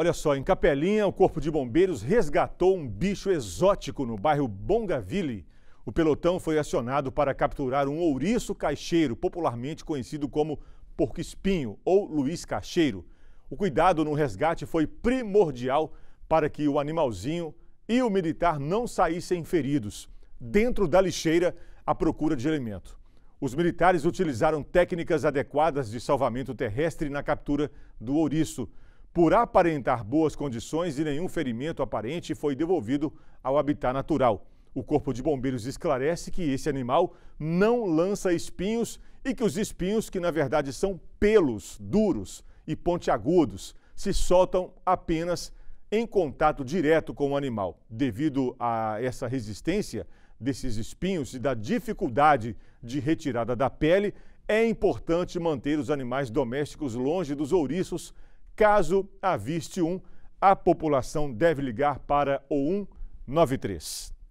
Olha só, em Capelinha, o Corpo de Bombeiros resgatou um bicho exótico no bairro Bongaville. O pelotão foi acionado para capturar um ouriço caixeiro, popularmente conhecido como porco-espinho ou Luiz Caixeiro. O cuidado no resgate foi primordial para que o animalzinho e o militar não saíssem feridos. Dentro da lixeira, à procura de alimento. Os militares utilizaram técnicas adequadas de salvamento terrestre na captura do ouriço por aparentar boas condições e nenhum ferimento aparente, foi devolvido ao habitat natural. O Corpo de Bombeiros esclarece que esse animal não lança espinhos e que os espinhos, que na verdade são pelos duros e pontiagudos, se soltam apenas em contato direto com o animal. Devido a essa resistência desses espinhos e da dificuldade de retirada da pele, é importante manter os animais domésticos longe dos ouriços Caso aviste um, a população deve ligar para o 193.